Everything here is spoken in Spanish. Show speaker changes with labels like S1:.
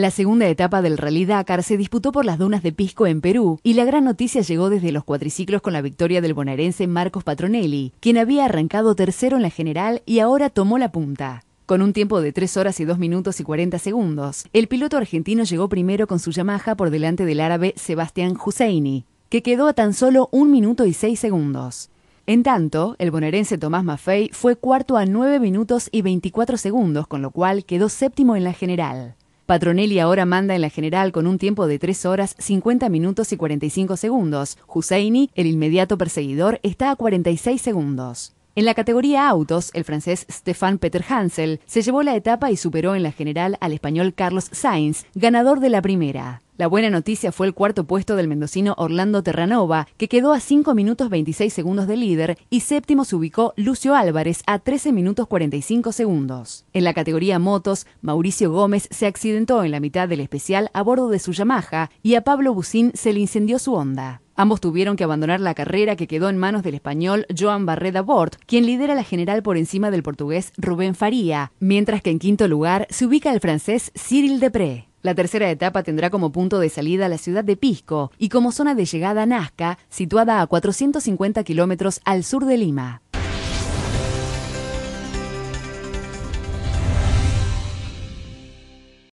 S1: La segunda etapa del Rally Dakar se disputó por las dunas de Pisco en Perú y la gran noticia llegó desde los cuatriciclos con la victoria del bonaerense Marcos Patronelli, quien había arrancado tercero en la general y ahora tomó la punta. Con un tiempo de 3 horas y 2 minutos y 40 segundos, el piloto argentino llegó primero con su Yamaha por delante del árabe Sebastián Husseini, que quedó a tan solo 1 minuto y 6 segundos. En tanto, el bonaerense Tomás Maffei fue cuarto a 9 minutos y 24 segundos, con lo cual quedó séptimo en la general. Patronelli ahora manda en la general con un tiempo de 3 horas 50 minutos y 45 segundos. Husseini, el inmediato perseguidor, está a 46 segundos. En la categoría autos, el francés Stefan Peter Hansel se llevó la etapa y superó en la general al español Carlos Sainz, ganador de la primera. La buena noticia fue el cuarto puesto del mendocino Orlando Terranova, que quedó a 5 minutos 26 segundos de líder, y séptimo se ubicó Lucio Álvarez a 13 minutos 45 segundos. En la categoría motos, Mauricio Gómez se accidentó en la mitad del especial a bordo de su Yamaha y a Pablo Bucín se le incendió su onda. Ambos tuvieron que abandonar la carrera que quedó en manos del español Joan Barreda Bort, quien lidera la general por encima del portugués Rubén Faría, mientras que en quinto lugar se ubica el francés Cyril Depré. La tercera etapa tendrá como punto de salida la ciudad de Pisco y como zona de llegada Nazca, situada a 450 kilómetros al sur de Lima.